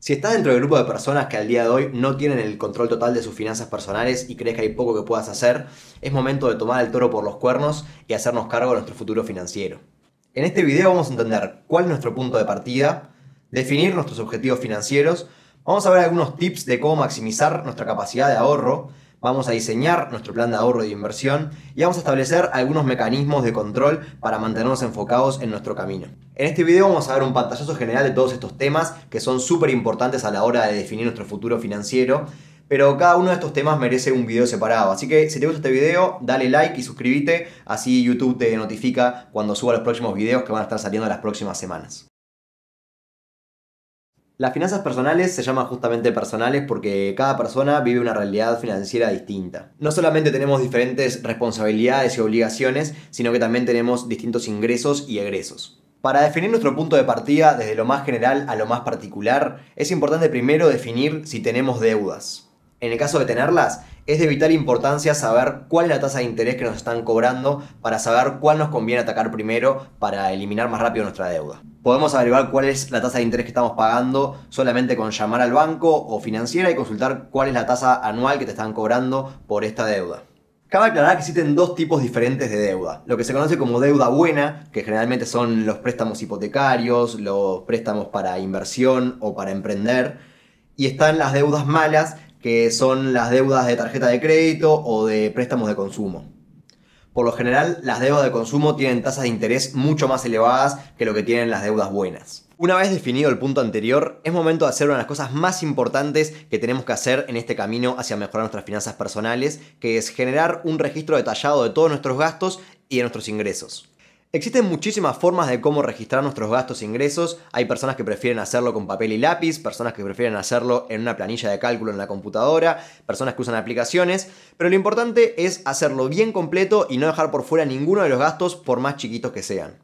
Si estás dentro del grupo de personas que al día de hoy no tienen el control total de sus finanzas personales y crees que hay poco que puedas hacer, es momento de tomar el toro por los cuernos y hacernos cargo de nuestro futuro financiero. En este video vamos a entender cuál es nuestro punto de partida, definir nuestros objetivos financieros, vamos a ver algunos tips de cómo maximizar nuestra capacidad de ahorro, vamos a diseñar nuestro plan de ahorro y de inversión y vamos a establecer algunos mecanismos de control para mantenernos enfocados en nuestro camino. En este video vamos a ver un pantallazo general de todos estos temas que son súper importantes a la hora de definir nuestro futuro financiero, pero cada uno de estos temas merece un video separado. Así que si te gusta este video, dale like y suscríbete, así YouTube te notifica cuando suba los próximos videos que van a estar saliendo las próximas semanas. Las finanzas personales se llaman justamente personales porque cada persona vive una realidad financiera distinta. No solamente tenemos diferentes responsabilidades y obligaciones, sino que también tenemos distintos ingresos y egresos. Para definir nuestro punto de partida desde lo más general a lo más particular, es importante primero definir si tenemos deudas en el caso de tenerlas, es de vital importancia saber cuál es la tasa de interés que nos están cobrando para saber cuál nos conviene atacar primero para eliminar más rápido nuestra deuda. Podemos averiguar cuál es la tasa de interés que estamos pagando solamente con llamar al banco o financiera y consultar cuál es la tasa anual que te están cobrando por esta deuda. Cabe aclarar que existen dos tipos diferentes de deuda. Lo que se conoce como deuda buena, que generalmente son los préstamos hipotecarios, los préstamos para inversión o para emprender. Y están las deudas malas, que son las deudas de tarjeta de crédito o de préstamos de consumo. Por lo general, las deudas de consumo tienen tasas de interés mucho más elevadas que lo que tienen las deudas buenas. Una vez definido el punto anterior, es momento de hacer una de las cosas más importantes que tenemos que hacer en este camino hacia mejorar nuestras finanzas personales, que es generar un registro detallado de todos nuestros gastos y de nuestros ingresos. Existen muchísimas formas de cómo registrar nuestros gastos e ingresos. Hay personas que prefieren hacerlo con papel y lápiz, personas que prefieren hacerlo en una planilla de cálculo en la computadora, personas que usan aplicaciones, pero lo importante es hacerlo bien completo y no dejar por fuera ninguno de los gastos por más chiquitos que sean.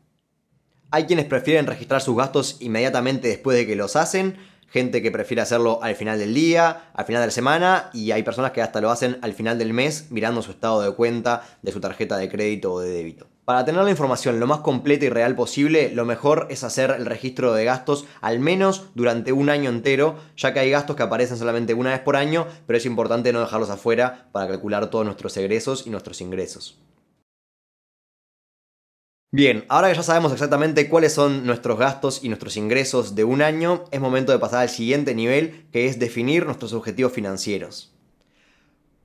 Hay quienes prefieren registrar sus gastos inmediatamente después de que los hacen, gente que prefiere hacerlo al final del día, al final de la semana, y hay personas que hasta lo hacen al final del mes mirando su estado de cuenta de su tarjeta de crédito o de débito. Para tener la información lo más completa y real posible, lo mejor es hacer el registro de gastos al menos durante un año entero, ya que hay gastos que aparecen solamente una vez por año, pero es importante no dejarlos afuera para calcular todos nuestros egresos y nuestros ingresos. Bien, ahora que ya sabemos exactamente cuáles son nuestros gastos y nuestros ingresos de un año, es momento de pasar al siguiente nivel, que es definir nuestros objetivos financieros.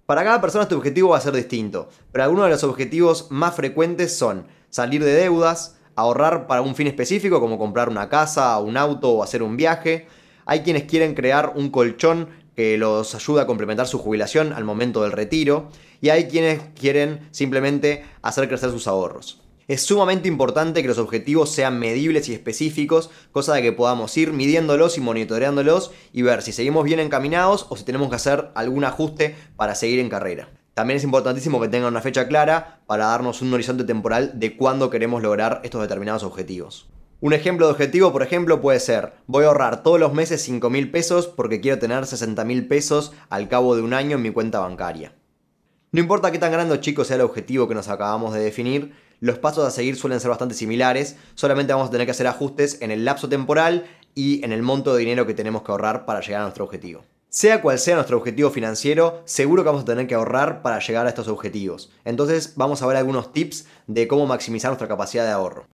Para cada persona este objetivo va a ser distinto, pero algunos de los objetivos más frecuentes son salir de deudas, ahorrar para un fin específico como comprar una casa, un auto o hacer un viaje. Hay quienes quieren crear un colchón que los ayuda a complementar su jubilación al momento del retiro y hay quienes quieren simplemente hacer crecer sus ahorros. Es sumamente importante que los objetivos sean medibles y específicos, cosa de que podamos ir midiéndolos y monitoreándolos y ver si seguimos bien encaminados o si tenemos que hacer algún ajuste para seguir en carrera. También es importantísimo que tengan una fecha clara para darnos un horizonte temporal de cuándo queremos lograr estos determinados objetivos. Un ejemplo de objetivo, por ejemplo, puede ser, voy a ahorrar todos los meses 5.000 pesos porque quiero tener 60.000 pesos al cabo de un año en mi cuenta bancaria. No importa qué tan grande o chico sea el objetivo que nos acabamos de definir, los pasos a seguir suelen ser bastante similares, solamente vamos a tener que hacer ajustes en el lapso temporal y en el monto de dinero que tenemos que ahorrar para llegar a nuestro objetivo. Sea cual sea nuestro objetivo financiero, seguro que vamos a tener que ahorrar para llegar a estos objetivos. Entonces vamos a ver algunos tips de cómo maximizar nuestra capacidad de ahorro.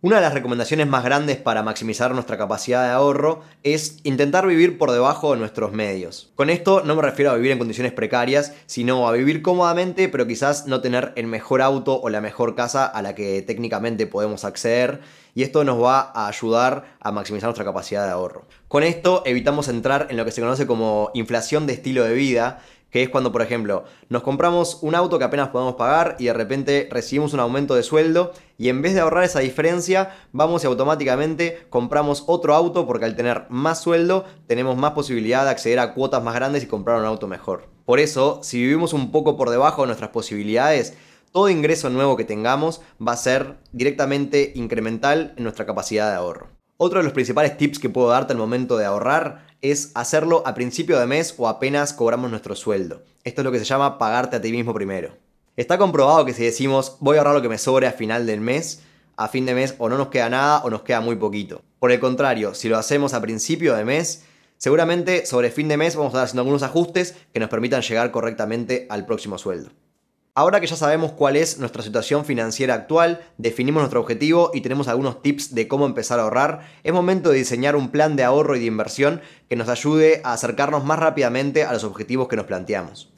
Una de las recomendaciones más grandes para maximizar nuestra capacidad de ahorro es intentar vivir por debajo de nuestros medios. Con esto no me refiero a vivir en condiciones precarias, sino a vivir cómodamente, pero quizás no tener el mejor auto o la mejor casa a la que técnicamente podemos acceder, y esto nos va a ayudar a maximizar nuestra capacidad de ahorro. Con esto evitamos entrar en lo que se conoce como inflación de estilo de vida, que es cuando, por ejemplo, nos compramos un auto que apenas podemos pagar y de repente recibimos un aumento de sueldo y en vez de ahorrar esa diferencia, vamos y automáticamente compramos otro auto porque al tener más sueldo tenemos más posibilidad de acceder a cuotas más grandes y comprar un auto mejor. Por eso, si vivimos un poco por debajo de nuestras posibilidades, todo ingreso nuevo que tengamos va a ser directamente incremental en nuestra capacidad de ahorro. Otro de los principales tips que puedo darte al momento de ahorrar es hacerlo a principio de mes o apenas cobramos nuestro sueldo. Esto es lo que se llama pagarte a ti mismo primero. Está comprobado que si decimos voy a ahorrar lo que me sobre a final del mes, a fin de mes o no nos queda nada o nos queda muy poquito. Por el contrario, si lo hacemos a principio de mes, seguramente sobre fin de mes vamos a estar haciendo algunos ajustes que nos permitan llegar correctamente al próximo sueldo. Ahora que ya sabemos cuál es nuestra situación financiera actual, definimos nuestro objetivo y tenemos algunos tips de cómo empezar a ahorrar, es momento de diseñar un plan de ahorro y de inversión que nos ayude a acercarnos más rápidamente a los objetivos que nos planteamos.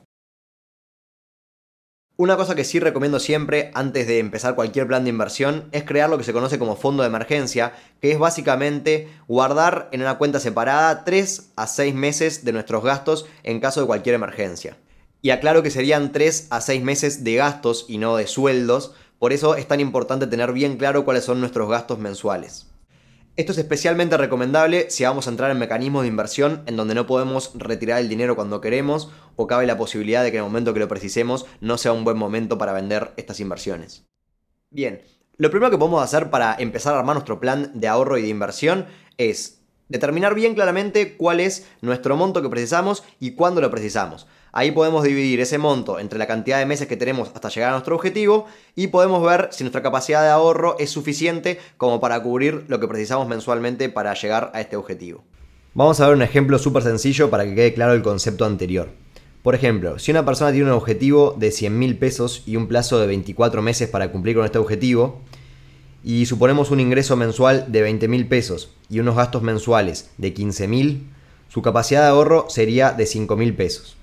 Una cosa que sí recomiendo siempre antes de empezar cualquier plan de inversión es crear lo que se conoce como fondo de emergencia, que es básicamente guardar en una cuenta separada 3 a 6 meses de nuestros gastos en caso de cualquier emergencia. Y aclaro que serían 3 a 6 meses de gastos y no de sueldos, por eso es tan importante tener bien claro cuáles son nuestros gastos mensuales. Esto es especialmente recomendable si vamos a entrar en mecanismos de inversión en donde no podemos retirar el dinero cuando queremos o cabe la posibilidad de que en el momento que lo precisemos no sea un buen momento para vender estas inversiones. Bien, lo primero que podemos hacer para empezar a armar nuestro plan de ahorro y de inversión es determinar bien claramente cuál es nuestro monto que precisamos y cuándo lo precisamos. Ahí podemos dividir ese monto entre la cantidad de meses que tenemos hasta llegar a nuestro objetivo y podemos ver si nuestra capacidad de ahorro es suficiente como para cubrir lo que precisamos mensualmente para llegar a este objetivo. Vamos a ver un ejemplo súper sencillo para que quede claro el concepto anterior. Por ejemplo, si una persona tiene un objetivo de 100 mil pesos y un plazo de 24 meses para cumplir con este objetivo, y suponemos un ingreso mensual de 20 mil pesos y unos gastos mensuales de 15.000 mil, su capacidad de ahorro sería de 5 mil pesos.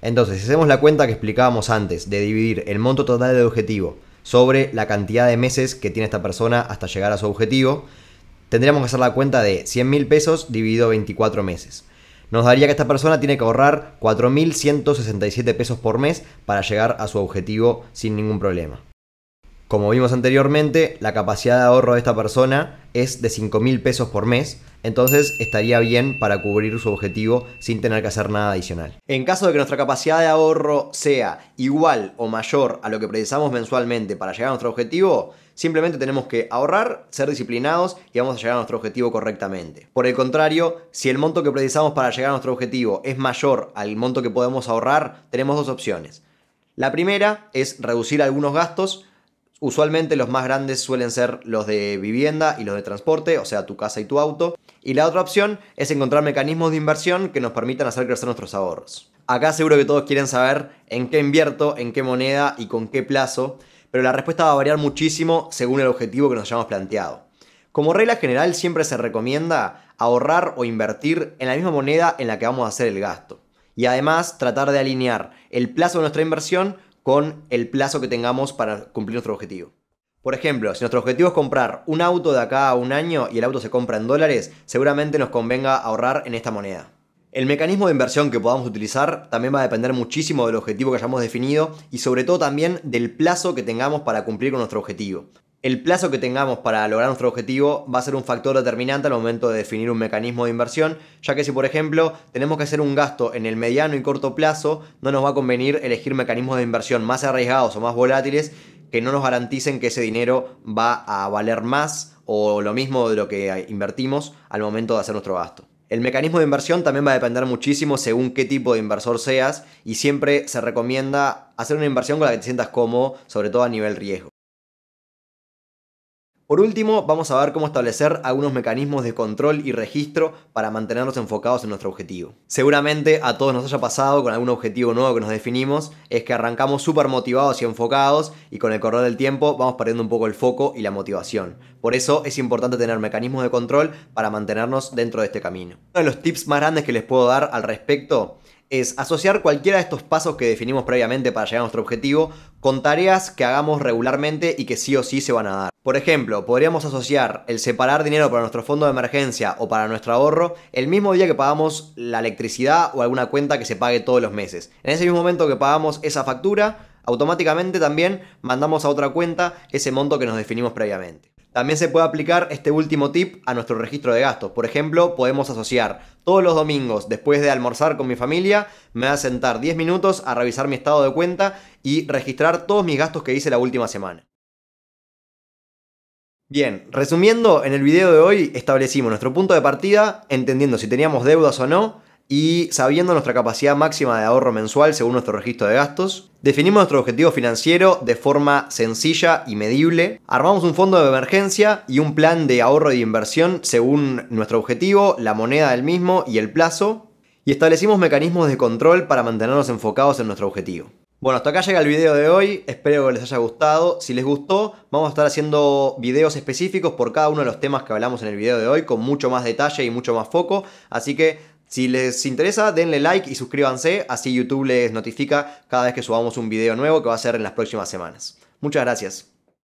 Entonces, si hacemos la cuenta que explicábamos antes de dividir el monto total de objetivo sobre la cantidad de meses que tiene esta persona hasta llegar a su objetivo, tendríamos que hacer la cuenta de 100 mil pesos dividido 24 meses. Nos daría que esta persona tiene que ahorrar 4.167 pesos por mes para llegar a su objetivo sin ningún problema. Como vimos anteriormente, la capacidad de ahorro de esta persona es de 5 mil pesos por mes, entonces estaría bien para cubrir su objetivo sin tener que hacer nada adicional. En caso de que nuestra capacidad de ahorro sea igual o mayor a lo que precisamos mensualmente para llegar a nuestro objetivo, simplemente tenemos que ahorrar, ser disciplinados y vamos a llegar a nuestro objetivo correctamente. Por el contrario, si el monto que precisamos para llegar a nuestro objetivo es mayor al monto que podemos ahorrar, tenemos dos opciones. La primera es reducir algunos gastos Usualmente los más grandes suelen ser los de vivienda y los de transporte, o sea, tu casa y tu auto. Y la otra opción es encontrar mecanismos de inversión que nos permitan hacer crecer nuestros ahorros. Acá seguro que todos quieren saber en qué invierto, en qué moneda y con qué plazo, pero la respuesta va a variar muchísimo según el objetivo que nos hayamos planteado. Como regla general siempre se recomienda ahorrar o invertir en la misma moneda en la que vamos a hacer el gasto. Y además tratar de alinear el plazo de nuestra inversión con el plazo que tengamos para cumplir nuestro objetivo. Por ejemplo, si nuestro objetivo es comprar un auto de acá a un año y el auto se compra en dólares, seguramente nos convenga ahorrar en esta moneda. El mecanismo de inversión que podamos utilizar también va a depender muchísimo del objetivo que hayamos definido y sobre todo también del plazo que tengamos para cumplir con nuestro objetivo. El plazo que tengamos para lograr nuestro objetivo va a ser un factor determinante al momento de definir un mecanismo de inversión, ya que si por ejemplo tenemos que hacer un gasto en el mediano y corto plazo, no nos va a convenir elegir mecanismos de inversión más arriesgados o más volátiles que no nos garanticen que ese dinero va a valer más o lo mismo de lo que invertimos al momento de hacer nuestro gasto. El mecanismo de inversión también va a depender muchísimo según qué tipo de inversor seas y siempre se recomienda hacer una inversión con la que te sientas cómodo, sobre todo a nivel riesgo. Por último, vamos a ver cómo establecer algunos mecanismos de control y registro para mantenernos enfocados en nuestro objetivo. Seguramente a todos nos haya pasado con algún objetivo nuevo que nos definimos, es que arrancamos súper motivados y enfocados y con el correr del tiempo vamos perdiendo un poco el foco y la motivación. Por eso es importante tener mecanismos de control para mantenernos dentro de este camino. Uno de los tips más grandes que les puedo dar al respecto es asociar cualquiera de estos pasos que definimos previamente para llegar a nuestro objetivo con tareas que hagamos regularmente y que sí o sí se van a dar. Por ejemplo, podríamos asociar el separar dinero para nuestro fondo de emergencia o para nuestro ahorro el mismo día que pagamos la electricidad o alguna cuenta que se pague todos los meses. En ese mismo momento que pagamos esa factura, automáticamente también mandamos a otra cuenta ese monto que nos definimos previamente. También se puede aplicar este último tip a nuestro registro de gastos. Por ejemplo, podemos asociar todos los domingos después de almorzar con mi familia, me voy a sentar 10 minutos a revisar mi estado de cuenta y registrar todos mis gastos que hice la última semana. Bien, resumiendo, en el video de hoy establecimos nuestro punto de partida, entendiendo si teníamos deudas o no, y sabiendo nuestra capacidad máxima de ahorro mensual según nuestro registro de gastos. Definimos nuestro objetivo financiero de forma sencilla y medible. Armamos un fondo de emergencia y un plan de ahorro y inversión según nuestro objetivo, la moneda del mismo y el plazo. Y establecimos mecanismos de control para mantenernos enfocados en nuestro objetivo. Bueno, hasta acá llega el video de hoy, espero que les haya gustado. Si les gustó, vamos a estar haciendo videos específicos por cada uno de los temas que hablamos en el video de hoy, con mucho más detalle y mucho más foco. Así que si les interesa, denle like y suscríbanse, así YouTube les notifica cada vez que subamos un video nuevo que va a ser en las próximas semanas. Muchas gracias.